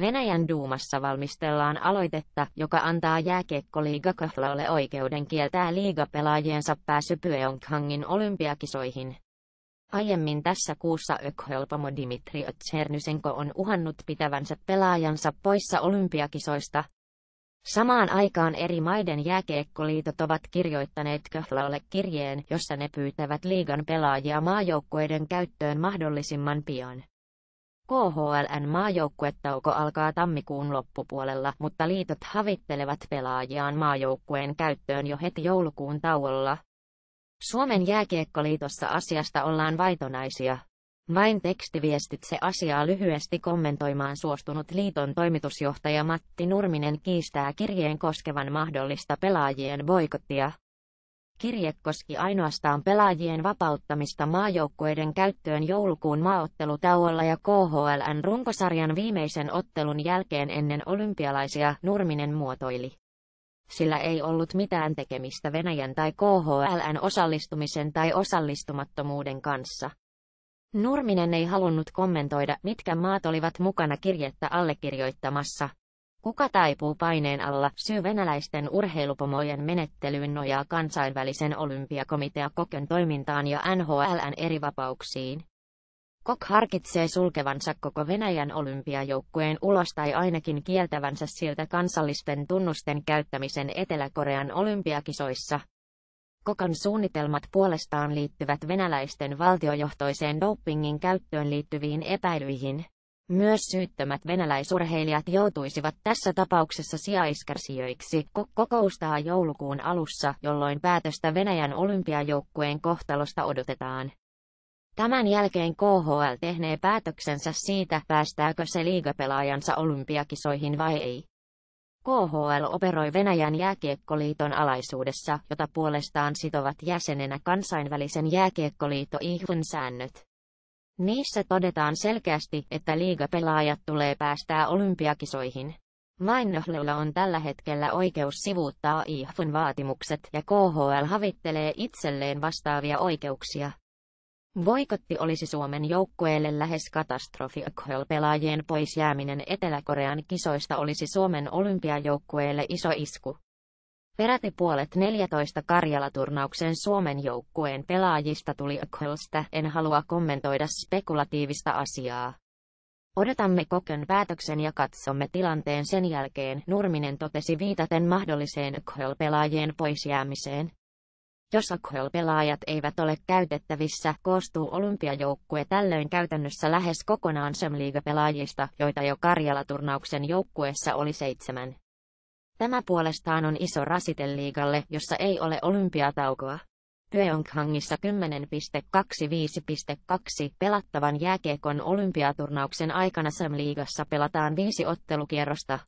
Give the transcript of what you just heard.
Venäjän duumassa valmistellaan aloitetta, joka antaa jääkiekkoliiga Kahlalle oikeuden kieltää liigapelaajiensa pääsy Pyongyangin olympiakisoihin. Aiemmin tässä kuussa Ökholpomo Dimitri Otsernysenko on uhannut pitävänsä pelaajansa poissa olympiakisoista. Samaan aikaan eri maiden jääkiekkoliitot ovat kirjoittaneet Köhlalle kirjeen, jossa ne pyytävät liigan pelaajia maajoukkueiden käyttöön mahdollisimman pian. KHLn maajoukkuettauko alkaa tammikuun loppupuolella, mutta liitot havittelevat pelaajiaan maajoukkueen käyttöön jo heti joulukuun tauolla. Suomen jääkiekkoliitossa asiasta ollaan vaitonaisia. Vain tekstiviestit se asiaa lyhyesti kommentoimaan suostunut liiton toimitusjohtaja Matti Nurminen kiistää kirjeen koskevan mahdollista pelaajien boikottia. Kirje koski ainoastaan pelaajien vapauttamista maajoukkueiden käyttöön joulukuun maaottelutauolla ja KHLn runkosarjan viimeisen ottelun jälkeen ennen olympialaisia, Nurminen muotoili. Sillä ei ollut mitään tekemistä Venäjän tai KHLn osallistumisen tai osallistumattomuuden kanssa. Nurminen ei halunnut kommentoida, mitkä maat olivat mukana kirjettä allekirjoittamassa, Kuka taipuu paineen alla? Syy venäläisten urheilupomojen menettelyyn nojaa kansainvälisen olympiakomitea Kokön toimintaan ja NHLn eri vapauksiin. Kok harkitsee sulkevansa koko Venäjän olympiajoukkueen ulos tai ainakin kieltävänsä siltä kansallisten tunnusten käyttämisen Etelä-Korean olympiakisoissa. Kokan suunnitelmat puolestaan liittyvät venäläisten valtiojohtoiseen dopingin käyttöön liittyviin epäilyihin. Myös syyttömät venäläisurheilijat joutuisivat tässä tapauksessa sijaiskärsijöiksi. Kokoustaa joulukuun alussa, jolloin päätöstä Venäjän olympiajoukkueen kohtalosta odotetaan. Tämän jälkeen KHL tehnee päätöksensä siitä, päästääkö se liigapelaajansa olympiakisoihin vai ei. KHL operoi Venäjän jääkiekkoliiton alaisuudessa, jota puolestaan sitovat jäsenenä kansainvälisen jääkiekkoliitto IHUN säännöt. Niissä todetaan selkeästi, että liigapelaajat tulee päästää olympiakisoihin. Vain Nöhlöllä on tällä hetkellä oikeus sivuuttaa IHFn vaatimukset ja KHL havittelee itselleen vastaavia oikeuksia. Voikotti olisi Suomen joukkueelle lähes katastrofi. KHL-pelaajien pois jääminen Etelä-Korean kisoista olisi Suomen olympiajoukkueelle iso isku. Peräti puolet 14 Karjala-turnauksen Suomen joukkueen pelaajista tuli Ökholsta, en halua kommentoida spekulatiivista asiaa. Odotamme kokon päätöksen ja katsomme tilanteen sen jälkeen, Nurminen totesi viitaten mahdolliseen Ökhöl-pelaajien poisjäämiseen. Jos Ökhöl-pelaajat eivät ole käytettävissä, koostuu olympiajoukkue tällöin käytännössä lähes kokonaan Semliiga-pelaajista, joita jo Karjala-turnauksen joukkueessa oli seitsemän. Tämä puolestaan on iso rasite liigalle, jossa ei ole olympiataukoa. Pyeonghangissa 10.25.2 pelattavan jääkiekon olympiaturnauksen aikana SM-liigassa pelataan viisi ottelukierrosta.